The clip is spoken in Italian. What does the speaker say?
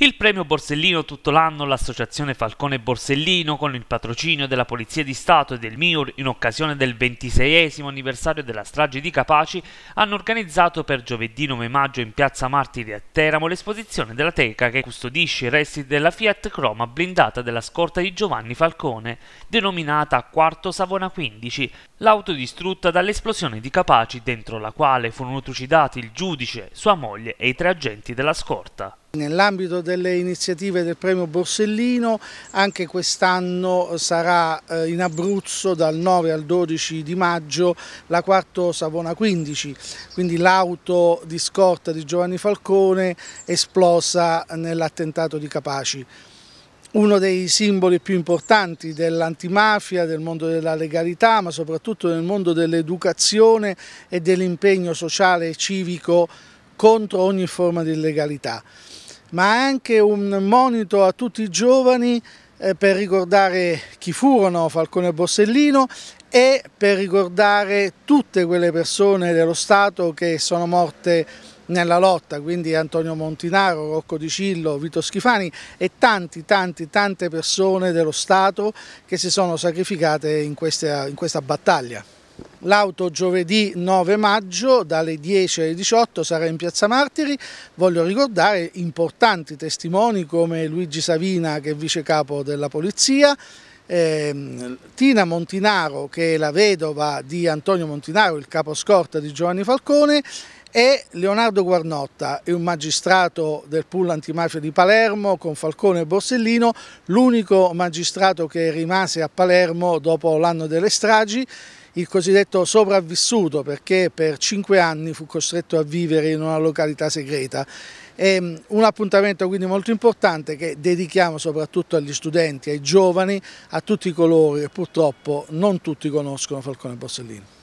Il premio Borsellino tutto l'anno l'associazione Falcone Borsellino con il patrocinio della Polizia di Stato e del MIUR in occasione del 26 anniversario della strage di Capaci hanno organizzato per giovedì 9 maggio in Piazza Martiri a Teramo l'esposizione della teca che custodisce i resti della Fiat Croma blindata della scorta di Giovanni Falcone, denominata Quarto Savona 15, l'auto distrutta dall'esplosione di Capaci dentro la quale furono trucidati il giudice, sua moglie e i tre agenti della scorta. Nell'ambito delle iniziative del premio Borsellino anche quest'anno sarà eh, in Abruzzo dal 9 al 12 di maggio la quarto Savona 15, quindi l'auto di scorta di Giovanni Falcone esplosa nell'attentato di Capaci. Uno dei simboli più importanti dell'antimafia, del mondo della legalità, ma soprattutto nel mondo dell'educazione e dell'impegno sociale e civico contro ogni forma di illegalità ma anche un monito a tutti i giovani eh, per ricordare chi furono Falcone e Borsellino e per ricordare tutte quelle persone dello Stato che sono morte nella lotta, quindi Antonio Montinaro, Rocco Di Cillo, Vito Schifani e tanti, tanti, tante persone dello Stato che si sono sacrificate in questa, in questa battaglia. L'auto giovedì 9 maggio dalle 10 alle 18 sarà in Piazza Martiri. Voglio ricordare importanti testimoni come Luigi Savina che è vice capo della Polizia, eh, Tina Montinaro che è la vedova di Antonio Montinaro, il caposcorta di Giovanni Falcone e Leonardo Guarnotta, è un magistrato del pool antimafia di Palermo con Falcone e Borsellino, l'unico magistrato che rimase a Palermo dopo l'anno delle stragi, il cosiddetto sopravvissuto perché per cinque anni fu costretto a vivere in una località segreta. È ehm, un appuntamento quindi molto importante che dedichiamo soprattutto agli studenti, ai giovani, a tutti coloro che purtroppo non tutti conoscono Falcone Borsellino.